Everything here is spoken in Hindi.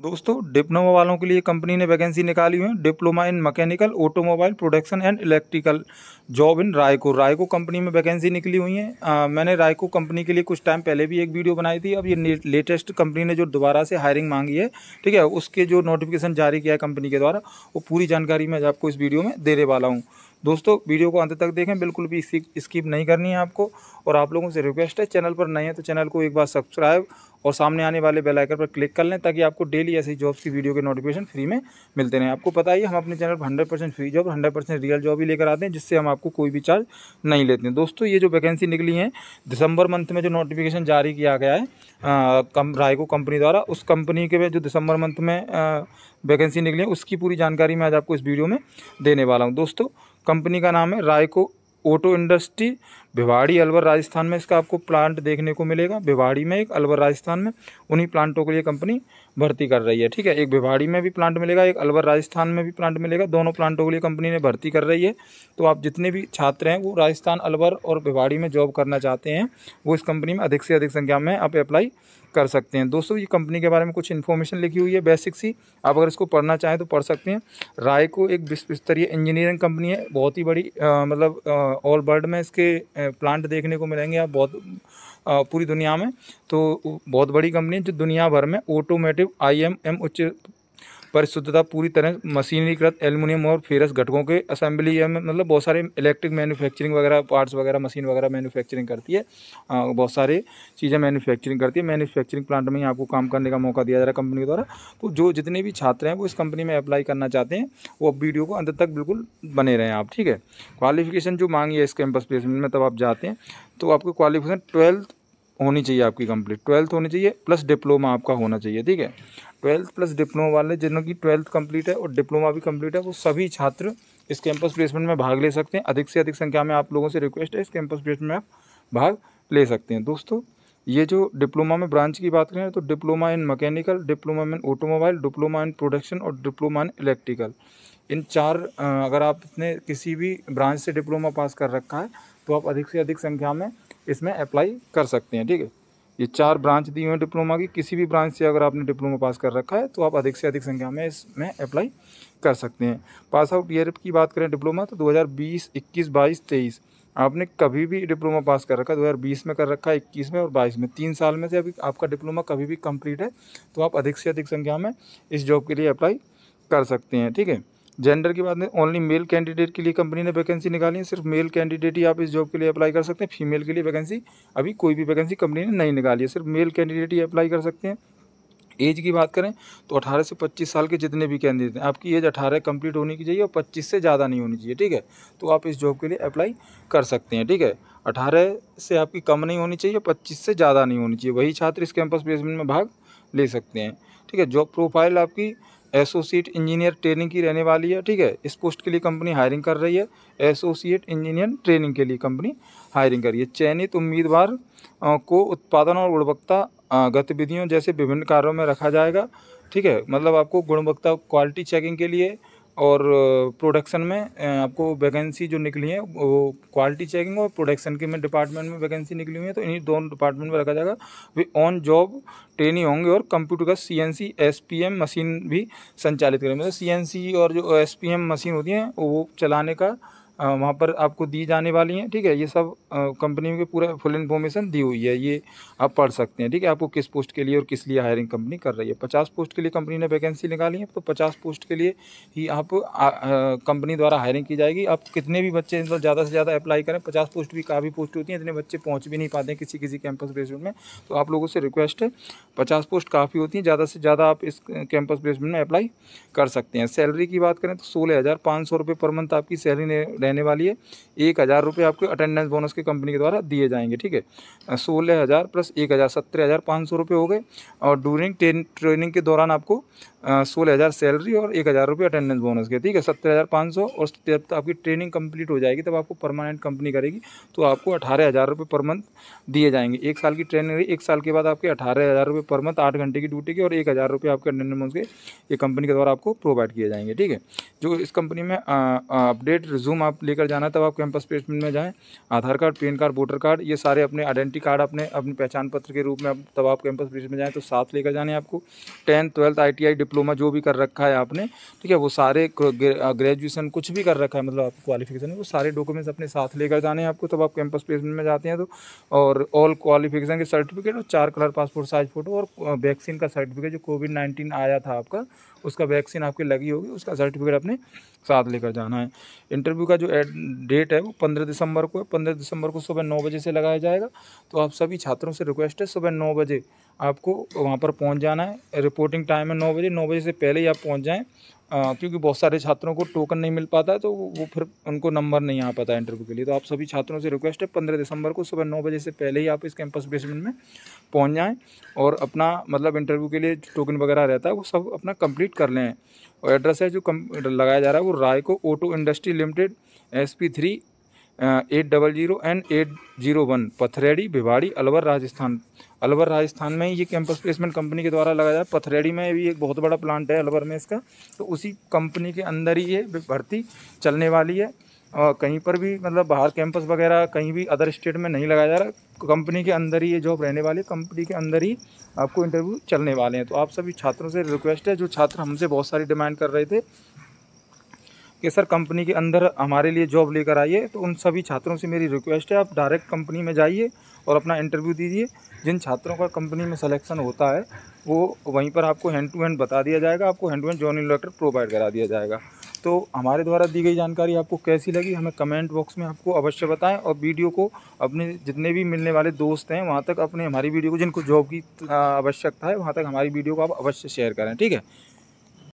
दोस्तों डिप्लोमा वालों के लिए कंपनी ने वैकेंसी निकाली हुई है diploma in mechanical automobile production and electrical job in Rico Rico company में वैकेंसी निकली हुई है आ, मैंने रायको कंपनी के लिए कुछ टाइम पहले भी एक वीडियो बनाई थी अब ये लेटेस्ट कंपनी ने जो दोबारा से हायरिंग मांगी है ठीक है उसके जो नोटिफिकेशन जारी किया है कंपनी के द्वारा वो पूरी जानकारी मैं आपको इस वीडियो में देने वाला हूँ दोस्तों वीडियो को अंत तक देखें बिल्कुल भी स्किप नहीं करनी है आपको और आप लोगों से रिक्वेस्ट है चैनल पर नए हैं तो चैनल को एक बार सब्सक्राइब और सामने आने वाले बेल आइकन पर क्लिक कर लें ताकि आपको डेली ऐसी जॉब्स की वीडियो के नोटिफिकेशन फ्री में मिलते रहें आपको पता ही हम अपने चैनल पर hundred percent free job hundred percent real job ही लेकर आते हैं जिससे हम आपको कोई भी चार्ज नहीं लेते हैं दोस्तों ये जो वैकेंसी निकली है दिसंबर मंथ में जो नोटिफिकेशन जारी किया गया है कम रायको कंपनी द्वारा उस कंपनी के जो दिसंबर मंथ में वैकेंसी निकली है उसकी पूरी जानकारी मैं आज आपको इस वीडियो में देने वाला हूँ दोस्तों कंपनी का नाम है Rico auto industry Bhiwadi Alwar Rajasthan में इसका आपको प्लांट देखने को मिलेगा भिवाड़ी में एक अलवर राजस्थान में उन्हीं प्लांटों के लिए कंपनी भर्ती कर रही है ठीक है एक भिवाड़ी में भी प्लांट मिलेगा एक अलवर राजस्थान में भी प्लांट मिलेगा दोनों प्लांटों के लिए कंपनी ने भर्ती कर रही है तो आप जितने भी छात्र हैं वो राजस्थान अलवर और भिवाड़ी में जॉब करना चाहते हैं वो इस कंपनी में अधिक से अधिक संख्या में आप अप्लाई कर सकते हैं दोस्तों ये कंपनी के बारे में कुछ इन्फॉर्मेशन लिखी हुई है बेसिक सी आप अगर इसको पढ़ना चाहें तो पढ़ सकते हैं राय को एक विश्व स्तरीय इंजीनियरिंग कंपनी है बहुत ही बड़ी आ, मतलब ऑल वर्ल्ड में इसके प्लांट देखने को मिलेंगे आप बहुत पूरी दुनिया में तो बहुत बड़ी कंपनी है जो दुनिया भर में ऑटोमेटिव आई एम एम उच्च परिशुद्धता पूरी तरह मशीनीकृत एल्युमिनियम और फेरस घटकों के असेंबली या मतलब बहुत सारे इलेक्ट्रिक मैन्युफैक्चरिंग वगैरह पार्ट्स वगैरह मशीन वगैरह मैन्युफैक्चरिंग करती है बहुत सारे चीज़ें मैन्युफैक्चरिंग करती है मैन्युफैक्चरिंग प्लांट में ही आपको काम करने का मौका दिया जा रहा है कंपनी के द्वारा तो जो जितने भी छात्र हैं वो इस कंपनी में अप्लाई करना चाहते हैं वो वीडियो को अंत तक बिल्कुल बने रहें आप ठीक है क्वालिफिकेशन जो मांगी है इस कैंपस प्लेसमेंट में तब आप जाते हैं तो आपको क्वालिफिकेशन ट्वेल्थ होनी चाहिए आपकी कंप्लीट ट्वेल्थ होनी चाहिए प्लस डिप्लोमा आपका होना चाहिए ठीक है ट्वेल्थ प्लस डिप्लोमा वाले जिनों की ट्वेल्थ कंप्लीट है और डिप्लोमा भी कंप्लीट है वो सभी छात्र इस कैंपस प्लेसमेंट में भाग ले सकते हैं अधिक से अधिक संख्या में आप लोगों से रिक्वेस्ट है इस कैंपस प्लेसमेंट में आप भाग ले सकते हैं दोस्तों ये जो डिप्लोमा में ब्रांच की बात करें तो diploma in mechanical diploma in automobile diploma in production और डिप्लोमा इन इलेक्ट्रिकल इन चार अगर आपने किसी भी ब्रांच से डिप्लोमा पास कर रखा है तो आप अधिक से अधिक संख्या में इसमें अप्लाई कर सकते हैं ठीक है ये चार ब्रांच दी हुई है डिप्लोमा की किसी भी ब्रांच से अगर आपने डिप्लोमा पास कर रखा है तो आप अधिक से अधिक संख्या में इसमें अप्लाई कर सकते हैं पास आउट ईयर की बात करें डिप्लोमा तो 2020, 21, 22, 23 आपने कभी भी डिप्लोमा पास कर रखा है 2020 में कर रखा है 21 में और 22 में तीन साल में से अभी आपका डिप्लोमा कभी भी कम्प्लीट है तो आप अधिक से अधिक संख्या में इस जॉब के लिए अप्लाई कर सकते हैं ठीक है जेंडर की बात नहीं ओनली मेल कैंडिडेट के लिए कंपनी ने वैकेंसी निकाली है सिर्फ मेल कैंडिडेट ही आप इस जॉब के लिए अप्लाई कर सकते हैं फीमेल के लिए वैकेंसी अभी कोई भी वैकेंसी कंपनी ने नहीं निकाली है सिर्फ मेल कैंडिडेट ही अप्लाई कर सकते हैं एज की बात करें तो 18 से 25 साल के जितने भी कैंडिडेट हैं आपकी एज 18 कंप्लीट होनी की चाहिए और 25 से ज़्यादा नहीं होनी चाहिए ठीक है तो आप इस जॉब के लिए अप्लाई कर सकते हैं ठीक है 18 से आपकी कम नहीं होनी चाहिए 25 से ज़्यादा नहीं होनी चाहिए वही छात्र इस कैंपस प्लेसमेंट में भाग ले सकते हैं ठीक है जॉब प्रोफाइल आपकी एसोसिएट इंजीनियर ट्रेनिंग की रहने वाली है ठीक है इस पोस्ट के लिए कंपनी हायरिंग कर रही है एसोसिएट इंजीनियर ट्रेनिंग के लिए कंपनी हायरिंग कर रही है चयनित उम्मीदवार को उत्पादन और गुणवत्ता गतिविधियों जैसे विभिन्न कार्यों में रखा जाएगा ठीक है मतलब आपको गुणवत्ता क्वालिटी चेकिंग के लिए और प्रोडक्शन में आपको वैकेंसी जो निकली है वो क्वालिटी चेकिंग और प्रोडक्शन के में डिपार्टमेंट में वैकेंसी निकली हुई है तो इन्हीं दोनों डिपार्टमेंट में रखा जाएगा वे ऑन जॉब ट्रेनिंग होंगे और कंप्यूटर का C N C S P M machine भी संचालित करेंगे मतलब सी एन सी और जो एस पी एम मशीन होती हैं वो चलाने का वहाँ पर आपको दी जाने वाली हैं ठीक है ये सब कंपनी के पूरा फुल इन्फॉर्मेशन दी हुई है ये आप पढ़ सकते हैं ठीक है आपको किस पोस्ट के लिए और किस लिए हायरिंग कंपनी कर रही है पचास पोस्ट के लिए कंपनी ने वैकेंसी निकाली है तो पचास पोस्ट के लिए ही आप कंपनी द्वारा हायरिंग की जाएगी आप कितने भी बच्चे ज़्यादा से ज़्यादा अप्लाई करें पचास पोस्ट भी काफ़ी पोस्ट होती हैं इतने बच्चे पहुँच भी नहीं पाते हैं किसी किसी कैंपस प्लेसमेंट में तो आप लोगों से रिक्वेस्ट है पचास पोस्ट काफ़ी होती हैं ज़्यादा से ज़्यादा आप इस कैंपस प्लेसमेंट में अप्लाई कर सकते हैं सैलरी की बात करें तो सोलह हज़ार पाँच सौ रुपये पर मंथ आपकी सैलरी रहने वाली है एक हज़ार रुपये आपको अटेंडेंस बोनस की कंपनी के द्वारा दिए जाएंगे ठीक है सोलह हज़ार प्लस एक हज़ार सत्रह हज़ार पाँच सौ रुपये हो गए और डूरिंग ट्रेनिंग के दौरान आपको सोलह हज़ार सैलरी और एक हज़ार रुपये अटेंडेंस बोनस के ठीक है सत्रह हज़ार पाँच सौ और जब आपकी ट्रेनिंग कंप्लीट हो जाएगी तब आपको परमानेंट कंपनी करेगी तो आपको अठारह हज़ार रुपये पर मंथ दिए जाएंगे एक साल की ट्रेनिंग एक साल के बाद आपके अठारह हज़ार रुपये पर मंथ आठ घंटे की ड्यूटी की और एक हज़ार रुपये आपके अटेंडेंस बोनस के ये कंपनी के द्वारा आपको प्रोवाइड किए जाएंगे ठीक है जो इस कंपनी में अपडेट रिज्यूम आप लेकर जाना तब आप कैंपस प्लेसमेंट में जाएँ Aadhaar card PAN card voter card ये सारे अपने आइडेंटिटी कार्ड अपने अपने पहचान पत्र के रूप में तब आप कैंपस प्लेसमेंट में जाएँ तो साथ लेकर जाने आपको टेंथ ट्वेल्थ आई डिप्लोमा जो भी कर रखा है आपने ठीक है वो सारे ग्रेजुएसन कुछ भी कर रखा है मतलब आपको क्वालिफिकेशन वो सारे डॉक्यूमेंट्स अपने साथ लेकर जाने आपको तब आप कैंपस प्लेसमेंट में जाते हैं तो और ऑल क्वालिफिकेशन के सर्टिफिकेट और चार कलर पासपोर्ट साइज फ़ोटो और वैक्सीन का सर्टिफिकेट जो कोविड नाइन्टीन आया था आपका उसका वैक्सीन आपकी लगी होगी उसका सर्टिफिकेट अपने साथ लेकर जाना है इंटरव्यू का जो डेट है वो पंद्रह दिसंबर को है पंद्रह दिसंबर को सुबह नौ बजे से लगाया जाएगा तो आप सभी छात्रों से रिक्वेस्ट है सुबह नौ बजे आपको वहाँ पर पहुँच जाना है रिपोर्टिंग टाइम है नौ बजे नौ बजे से पहले ही आप पहुँच जाएँ क्योंकि बहुत सारे छात्रों को टोकन नहीं मिल पाता है तो वो फिर उनको नंबर नहीं आ पाता है इंटरव्यू के लिए तो आप सभी छात्रों से रिक्वेस्ट है पंद्रह दिसंबर को सुबह नौ बजे से पहले ही आप इस कैंपस बेसमेंट में पहुंच जाएं और अपना मतलब इंटरव्यू के लिए टोकन वगैरह रहता है वो सब अपना कंप्लीट कर लें और एड्रेस है जो कम लगाया जा रहा है वो Rico auto industry limited S P three eight double zero and eight zero one Pathredi Bhiwadi Alwar Rajasthan Alwar Rajasthan में ये कैंपस प्लेसमेंट कंपनी के द्वारा लगाया जाए पथरेड़ी में भी एक बहुत बड़ा प्लांट है अलवर में इसका तो उसी कंपनी के अंदर ही ये भर्ती चलने वाली है और कहीं पर भी मतलब बाहर कैंपस वगैरह कहीं भी अदर स्टेट में नहीं लगाया जा रहा कंपनी के अंदर ही ये जॉब रहने वाली है कंपनी के अंदर ही आपको इंटरव्यू चलने वाले हैं तो आप सभी छात्रों से रिक्वेस्ट है जो छात्र हमसे बहुत सारी डिमांड कर रहे थे कि सर कंपनी के अंदर हमारे लिए जॉब लेकर आइए तो उन सभी छात्रों से मेरी रिक्वेस्ट है आप डायरेक्ट कंपनी में जाइए और अपना इंटरव्यू दीजिए जिन छात्रों का कंपनी में सिलेक्शन होता है वो वहीं पर आपको हैंड टू हैंड बता दिया जाएगा आपको hand to hand joining letter provide करा दिया जाएगा तो हमारे द्वारा दी गई जानकारी आपको कैसी लगी हमें कमेंट बॉक्स में आपको अवश्य बताएं और वीडियो को अपने जितने भी मिलने वाले दोस्त हैं वहाँ तक अपने हमारी वीडियो को जिनको जॉब की आवश्यकता है वहाँ तक हमारी वीडियो को आप अवश्य शेयर करें ठीक है